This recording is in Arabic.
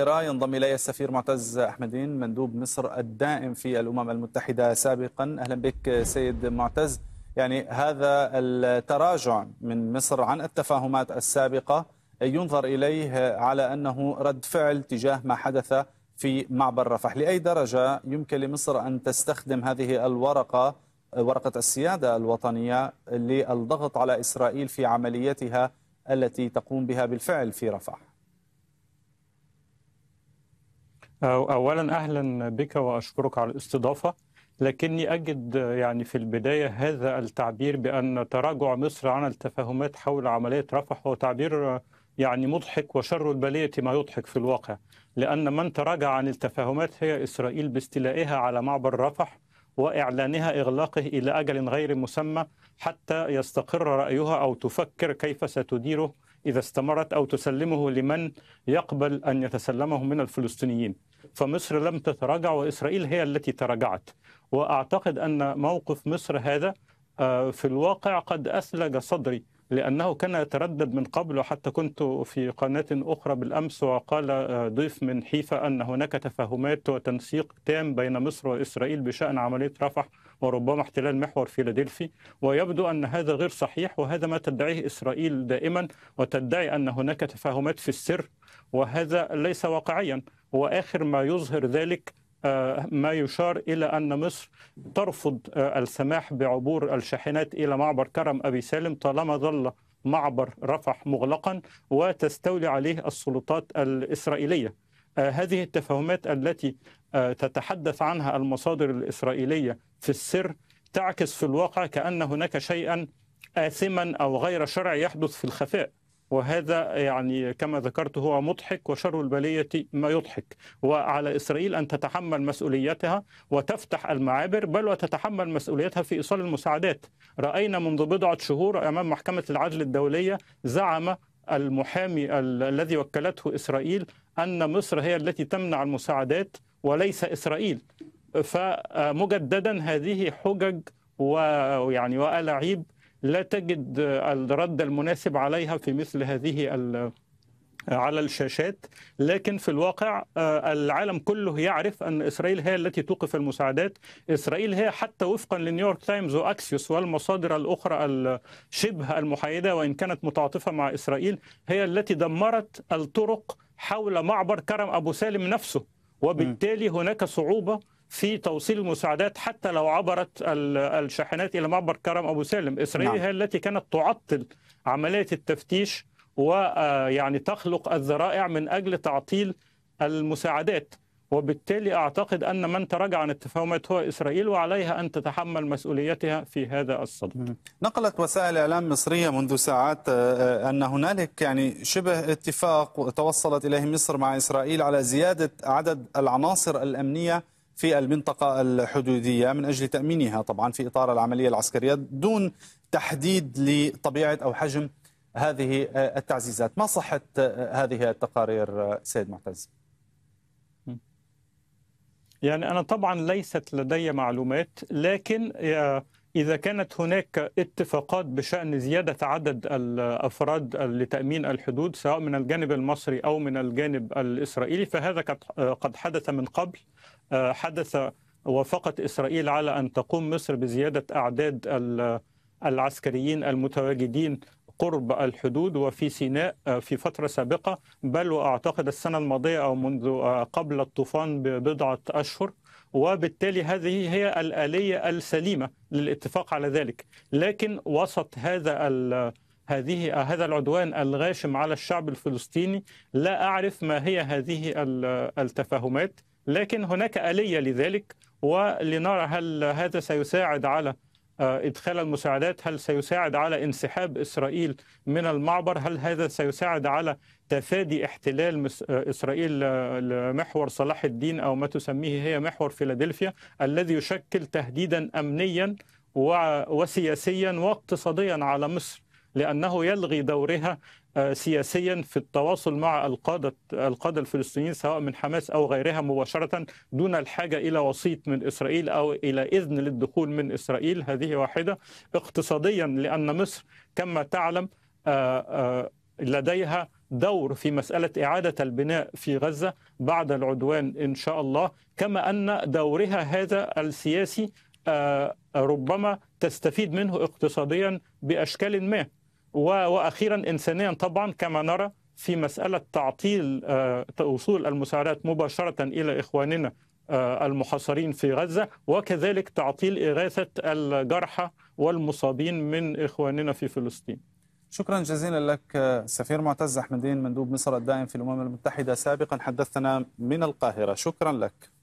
ينضم الي السفير معتز احمدين مندوب مصر الدائم في الامم المتحده سابقا اهلا بك سيد معتز يعني هذا التراجع من مصر عن التفاهمات السابقه ينظر اليه على انه رد فعل تجاه ما حدث في معبر رفح لاي درجه يمكن لمصر ان تستخدم هذه الورقه ورقه السياده الوطنيه للضغط على اسرائيل في عمليتها التي تقوم بها بالفعل في رفح اولا اهلا بك واشكرك على الاستضافه لكني اجد يعني في البدايه هذا التعبير بان تراجع مصر عن التفاهمات حول عمليه رفح هو تعبير يعني مضحك وشر البليه ما يضحك في الواقع لان من تراجع عن التفاهمات هي اسرائيل باستيلائها على معبر رفح واعلانها اغلاقه الى اجل غير مسمى حتى يستقر رايها او تفكر كيف ستديره اذا استمرت او تسلمه لمن يقبل ان يتسلمه من الفلسطينيين فمصر لم تتراجع وإسرائيل هي التي تراجعت وأعتقد أن موقف مصر هذا آه، في الواقع قد أثلج صدري لأنه كان يتردد من قبل وحتى كنت في قناة أخرى بالأمس وقال آه، ضيف من حيفا أن هناك تفاهمات وتنسيق تام بين مصر وإسرائيل بشأن عملية رفح وربما احتلال محور فيلادلفي ويبدو أن هذا غير صحيح وهذا ما تدعيه إسرائيل دائما وتدعي أن هناك تفاهمات في السر وهذا ليس واقعيا وآخر ما يظهر ذلك آه، ما يشار إلى أن مصر ترفض آه، السماح بعبور الشاحنات إلى معبر كرم أبي سالم طالما ظل معبر رفح مغلقا وتستولي عليه السلطات الإسرائيلية آه، هذه التفاهمات التي تتحدث عنها المصادر الإسرائيلية في السر تعكس في الواقع كأن هناك شيئا آثما أو غير شرعي يحدث في الخفاء وهذا يعني كما ذكرت هو مضحك وشر البلية ما يضحك وعلى إسرائيل أن تتحمل مسؤوليتها وتفتح المعابر بل وتتحمل مسؤوليتها في إيصال المساعدات رأينا منذ بضعة شهور أمام محكمة العدل الدولية زعم المحامي الذي وكلته إسرائيل أن مصر هي التي تمنع المساعدات وليس إسرائيل فمجددا هذه حجج ويعني وألاعيب لا تجد الرد المناسب عليها في مثل هذه على الشاشات لكن في الواقع آه، العالم كله يعرف أن إسرائيل هي التي توقف المساعدات إسرائيل هي حتى وفقا لنيويورك تايمز وأكسيوس والمصادر الأخرى الشبه المحايدة وإن كانت متعاطفة مع إسرائيل هي التي دمرت الطرق حول معبر كرم أبو سالم نفسه وبالتالي هناك صعوبة في توصيل المساعدات حتى لو عبرت الشاحنات إلى معبر كرم أبو سالم إسرائيل نعم. هي التي كانت تعطل عملية التفتيش ويعني آه، تخلق الذرائع من أجل تعطيل المساعدات وبالتالي أعتقد أن من تراجع عن التفاهمات هو إسرائيل وعليها أن تتحمل مسؤوليتها في هذا الصدد نقلت وسائل إعلام مصرية منذ ساعات آه، آه، أن هنالك يعني شبه اتفاق توصلت إليه مصر مع إسرائيل على زيادة عدد العناصر الأمنية في المنطقة الحدودية من أجل تأمينها طبعا في إطار العملية العسكرية دون تحديد لطبيعة أو حجم هذه التعزيزات ما صحة هذه التقارير سيد معتز؟ يعني أنا طبعا ليست لدي معلومات لكن آه، إذا كانت هناك اتفاقات بشأن زيادة عدد الأفراد لتأمين الحدود سواء من الجانب المصري أو من الجانب الإسرائيلي فهذا قد آه، حدث من قبل حدث وافقت إسرائيل على أن تقوم مصر بزيادة أعداد العسكريين المتواجدين قرب الحدود وفي سيناء في فترة سابقة بل وأعتقد السنة الماضية أو منذ آه، قبل الطوفان ببضعة أشهر وبالتالي هذه هي الآلية السليمة للاتفاق على ذلك لكن وسط هذا هذه هذا العدوان الغاشم على الشعب الفلسطيني لا أعرف ما هي هذه التفاهمات لكن هناك آلية لذلك ولنرى هل هذا سيساعد على آه، إدخال المساعدات هل سيساعد على انسحاب إسرائيل من المعبر هل هذا سيساعد على تفادي احتلال آه، إسرائيل آه، لمحور صلاح الدين أو ما تسميه هي محور فيلادلفيا الذي يشكل تهديدا أمنيا وسياسيا واقتصاديا على مصر لأنه يلغي دورها آه، سياسيا في التواصل مع القادة القادة الفلسطينيين سواء من حماس أو غيرها مباشرة دون الحاجة إلى وسيط من إسرائيل أو إلى إذن للدخول من إسرائيل هذه واحدة اقتصاديا لأن مصر كما تعلم آه، آه، لديها دور في مسألة إعادة البناء في غزة بعد العدوان إن شاء الله كما أن دورها هذا السياسي ربما تستفيد منه اقتصاديا بأشكال ما واخيرا انسانيا طبعا كما نرى في مساله تعطيل آه، وصول المساعدات مباشره الى اخواننا آه، المحاصرين في غزه وكذلك تعطيل اغاثه الجرحى والمصابين من اخواننا في فلسطين. شكرا جزيلا لك آه، سفير معتز احمدين مندوب مصر الدائم في الامم المتحده سابقا حدثتنا من القاهره شكرا لك